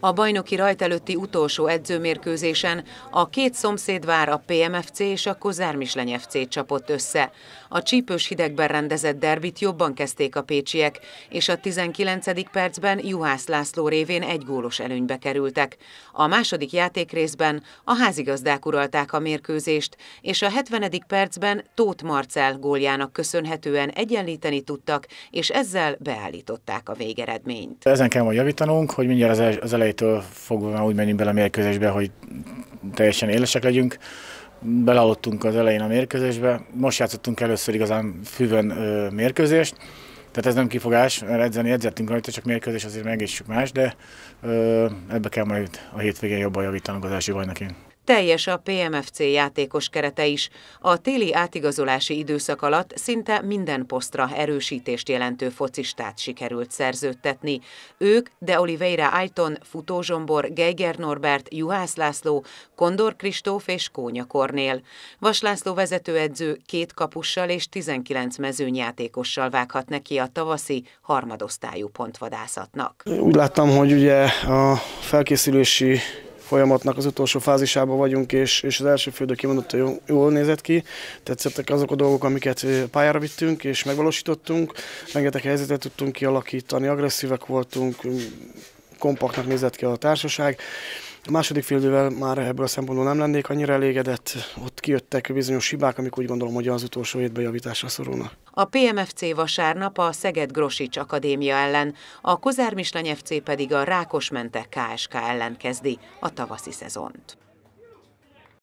A bajnoki rajt előtti utolsó edzőmérkőzésen a két szomszédvár a PMFC és a Kozármislen FC csapott össze. A csípős hidegben rendezett derbit jobban kezdték a pécsiek, és a 19. percben Juhász László révén egy gólos előnybe kerültek. A második játékrészben a házigazdák uralták a mérkőzést, és a 70. percben Tóth Marcel góljának köszönhetően egyenlíteni tudtak, és ezzel beállították a végeredményt. Ezen kell majd javítanunk, hogy mindjárt az elején elejétől fogva úgy menjünk bele a mérkőzésbe, hogy teljesen élesek legyünk. Beleadtunk az elején a mérkőzésbe, most játszottunk először igazán füvön ö, mérkőzést, tehát ez nem kifogás, mert edzeni edzettünk rajta, csak mérkőzés azért megéssük más, de ö, ebbe kell majd a hétvégén jobban javítanunk az első bajnokin. Teljes a PMFC játékos kerete is. A téli átigazolási időszak alatt szinte minden posztra erősítést jelentő focistát sikerült szerződtetni. Ők, de Oliveira Ayton, Futó Zsombor, Geiger Norbert, Juhász László, Kondor Kristóf és Kónya Kornél. Vas László vezetőedző két kapussal és 19 mezőnyjátékossal vághat neki a tavaszi harmadosztályú pontvadászatnak. Úgy láttam, hogy ugye a felkészülési folyamatnak az utolsó fázisában vagyunk, és, és az első fődő kimondott, hogy jól nézett ki. Tetszettek azok a dolgok, amiket pályára vittünk és megvalósítottunk. Rengeteg helyzetet tudtunk kialakítani, agresszívek voltunk, kompaktnak nézett ki a társaság. A második félidővel már ebből a szempontból nem lennék annyira elégedett. Ott kijöttek bizonyos hibák, amik úgy gondolom, hogy az utolsó hétben javításra szorulnak. A PMFC vasárnap a Szeged Grosics Akadémia ellen, a Kozár Mislany FC pedig a mentek KSK ellen kezdi a tavaszi szezont.